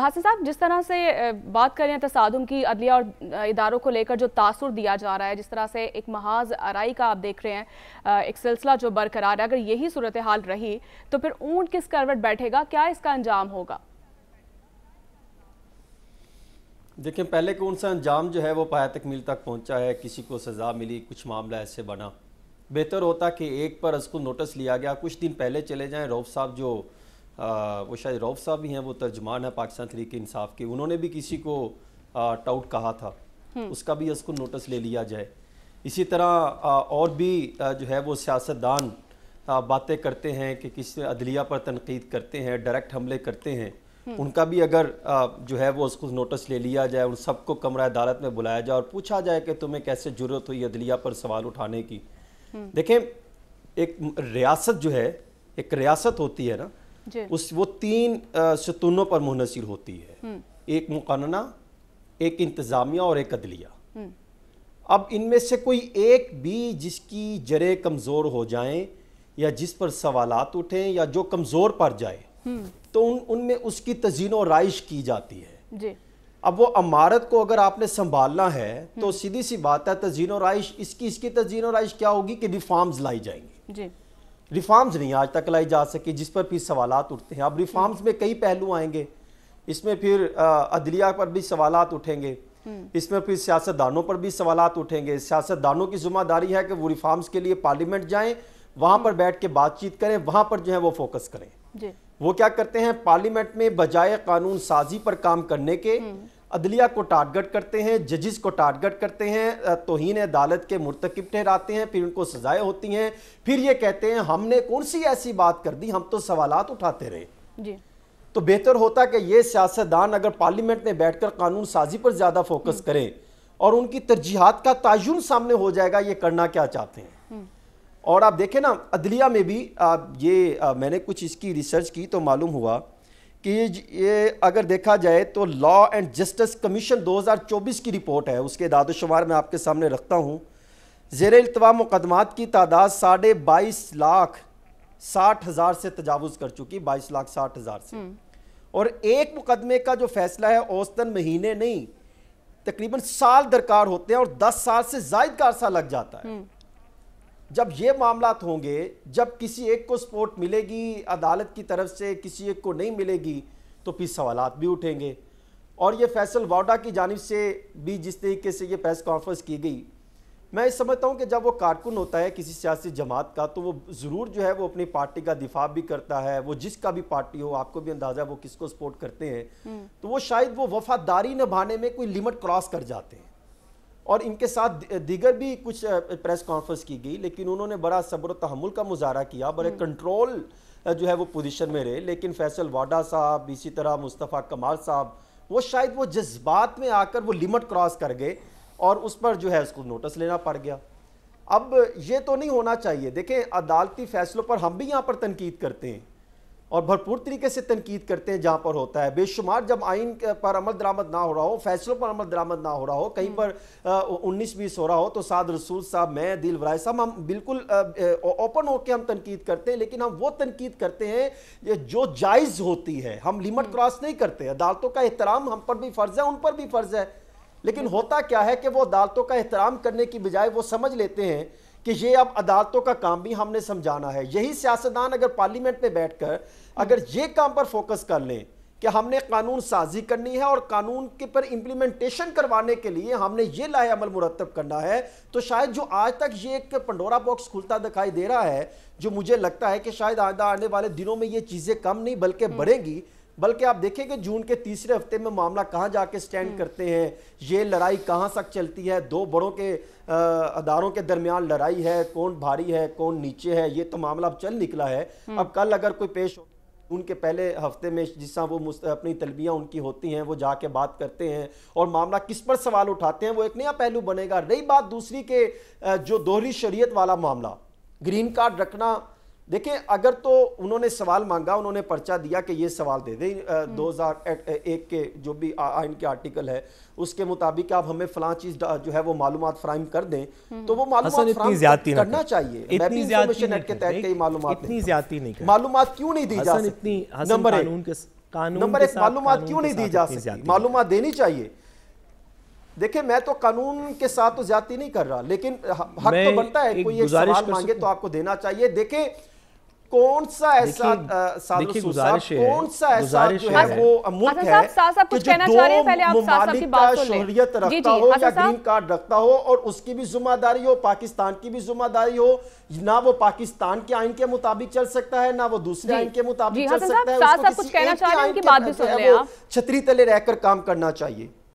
हासिल साहब जिस तरह से बात कर रहे हैं तसादम की अदलिया और इदारों को लेकर जो तासर दिया जा रहा है जिस तरह से एक महाज आरई का आप देख रहे हैं एक सिलसिला जो बरकरार है अगर यही सूरत हाल रही तो फिर ऊंट किस करवट बैठेगा क्या इसका अंजाम होगा देखिए पहले कौन सा अंजाम जो है वो पाया तकमील तक पहुंचा है किसी को सज़ा मिली कुछ मामला ऐसे बना बेहतर होता कि एक पर उसको नोटिस लिया गया कुछ दिन पहले चले जाएं रऊफ साहब जो आ, वो शायद रौफ़ साहब भी हैं वो तर्जमान है पाकिस्तान तरीके इंसाफ के उन्होंने भी किसी को टाउट कहा था हम्म। उसका भी इसको नोटिस ले लिया जाए इसी तरह आ, और भी आ, जो है वो सियासतदान बातें करते हैं कि किस अदलिया पर तनकीद करते हैं डायरेक्ट हमले करते हैं हम्म। उनका भी अगर आ, जो है वो उसको नोटिस ले लिया जाए उन सबको कमरा अदालत में बुलाया जाए और पूछा जाए कि तुम्हें कैसे जरूरत हुई अदलिया पर सवाल उठाने की हम्म। देखें एक रियासत जो है एक रियासत होती है ना उस वो तीन सतूनों पर मुनसर होती है हम्म। एक मुकनना एक इंतज़ामिया और एक अदलिया हम्म। अब इनमें से कोई एक भी जिसकी जरें कमज़ोर हो जाएं या जिस पर सवालात उठें या जो कमज़ोर पड़ जाए हम्म। तो उन उनमें उसकी तजीन और राइश की जाती है जी। अब वो अमारत को अगर आपने संभालना है तो सीधी सी बात है तजीन और राइश इसकी इसकी तजीन और राइश क्या होगी कि रिफॉर्म्स लाई जाएंगी जी। रिफॉर्म्स नहीं आज तक लाई जा सकी जिस पर फिर सवाल उठते हैं अब रिफॉर्म्स में कई पहलू आएंगे इसमें फिर अदलिया पर भी सवाल उठेंगे हम्म। इसमें फिर सियासतदानों पर भी सवाल उठेंगे सियासतदानों की जिम्मेदारी है कि वो रिफॉर्म्स के लिए पार्लियामेंट जाएं वहां पर बैठ के बातचीत करें वहां पर जो है वो फोकस करें वो क्या करते हैं पार्लियामेंट में बजाय कानून साजी पर काम करने के हम्म। अदलिया को टारगेट करते हैं जजिस को टारगेट करते हैं तोहन अदालत के मरतकब ठहराते हैं फिर उनको सजाएं होती हैं फिर ये कहते हैं हमने कौन सी ऐसी बात कर दी हम तो सवाल उठाते रहे जी तो बेहतर होता कि ये सियासतदान अगर पार्लियामेंट में बैठकर कानून साजी पर ज़्यादा फोकस हम्म। करें और उनकी तरजीहत का तयन सामने हो जाएगा ये करना क्या चाहते हैं हम्म। और आप देखें ना अदलिया में भी आप ये आ, मैंने कुछ इसकी रिसर्च की तो मालूम हुआ कि ये अगर देखा जाए तो लॉ एंड जस्टिस कमीशन 2024 की रिपोर्ट है उसके दादोशुमार में मैं आपके सामने रखता हूँ जेर अल्तवा मुकदमात की तादाद साढ़े बाईस लाख साठ हज़ार से तजावज़ कर चुकी बाईस लाख साठ हज़ार से हम्म। और एक मुकदमे का जो फैसला है औसतन महीने नहीं तकरीबन साल दरकार होते हैं और दस साल से जायद का अरसा लग जाता है हम्म। जब ये मामला होंगे जब किसी एक को सपोर्ट मिलेगी अदालत की तरफ से किसी एक को नहीं मिलेगी तो फिर सवाल भी उठेंगे और ये फैसल वाडा की जानब से भी जिस तरीके से ये प्रेस कॉन्फ्रेंस की गई मैं समझता हूँ कि जब वो कारकुन होता है किसी सियासी जमात का तो वो ज़रूर जो है वो अपनी पार्टी का दिफा भी करता है वो जिसका भी पार्टी हो आपको भी अंदाज़ा है वो किसको सपोर्ट करते हैं हम्म। तो वो शायद वो वफादारी निभाने में कोई लिमिट क्रॉस कर जाते हैं और इनके साथ दीगर भी कुछ प्रेस कॉन्फ्रेंस की गई लेकिन उन्होंने बड़ा सब्र तहमुल का मुजाहरा किया बड़े कंट्रोल हम्म। जो है वो पोजीशन में रहे लेकिन फैसल वाडा साहब इसी तरह मुस्तफ़ा कमाल साहब वो शायद वो जज्बात में आकर वो लिमिट क्रॉस कर गए और उस पर जो है उसको नोटिस लेना पड़ गया अब ये तो नहीं होना चाहिए देखें अदालती फैसलों पर हम भी यहाँ पर तनकीद करते हैं और भरपूर तरीके से तनकीद करते हैं जहाँ पर होता है बेशुमार जब आइन पर अमल दरामद ना हो रहा हो फैसलों पर अमल दरामद ना हो रहा हो कहीं हम्म। पर उन्नीस बीस हो रहा हो तो साद रसूल साहब मैं दिल वराय साहब हम बिल्कुल ओपन होकर हम तनकीद करते हैं लेकिन हम वो तनकीद करते हैं जो जायज़ होती है हम लिमट हम्म। क्रॉस नहीं करते अदालतों का एहतराम हम पर भी फ़र्ज़ है उन पर भी फ़र्ज़ है लेकिन होता क्या है कि वो अदालतों का एहतराम करने की बजाय वो समझ लेते हैं कि ये अब अदालतों का काम भी हमने समझाना है यही सियासतदान अगर पार्लियामेंट में बैठकर अगर ये काम पर फोकस कर लें कि हमने कानून साजी करनी है और कानून के पर इम्प्लीमेंटेशन करवाने के लिए हमने ये लाए अमल मुरतब करना है तो शायद जो आज तक ये एक पंडोरा बॉक्स खुलता दिखाई दे रहा है जो मुझे लगता है कि शायद आने वाले दिनों में ये चीज़ें कम नहीं बल्कि हम्म। बढ़ेंगी बल्कि आप देखें कि जून के तीसरे हफ्ते में मामला कहाँ जाके स्टैंड हम्म। करते हैं ये लड़ाई कहाँ तक चलती है दो बड़ों के अदारों के दरमियान लड़ाई है कौन भारी है कौन नीचे है ये तो मामला अब चल निकला है हम्म। अब कल अगर कोई पेश हो उनके पहले हफ्ते में जिस तरह वो अपनी तलबियाँ उनकी होती हैं वो जाके बात करते हैं और मामला किस पर सवाल उठाते हैं वो एक नया पहलू बनेगा रही बात दूसरी के जो दोहरी शरीयत वाला मामला ग्रीन कार्ड रखना देखिए अगर तो उन्होंने सवाल मांगा उन्होंने पर्चा दिया कि ये सवाल दे दें हम्म। दो हज़ार एक के जो भी आइन के आर्टिकल है उसके मुताबिक आप हमें फला चीज जो है वो मालूम फ्राहम कर दें हम्म। तो वो मालूम करना चाहिए मालूम क्यों नहीं दी जा सकती नंबर नंबर एक मालूम क्यों नहीं दी जा सकती मालूम देनी चाहिए देखिए मैं तो कानून के साथ तो ज्यादा नहीं कर रहा लेकिन हक तो बनता है कोई सवाल मांगे तो आपको देना चाहिए देखिए कौन सा ऐसा कौन सा ऐसा जो है वो मुल्क अच्छा है कि जो दो ममालिक का शहरियत रखता अच्छा हो या ग्रीन कार्ड रखता हो और उसकी भी जिम्मेदारी हो पाकिस्तान की भी जिम्मेदारी हो ना वो पाकिस्तान के आइन के मुताबिक चल सकता है ना वो दूसरे आइन के मुताबिक चल सकता है छतरी तले रहकर काम करना चाहिए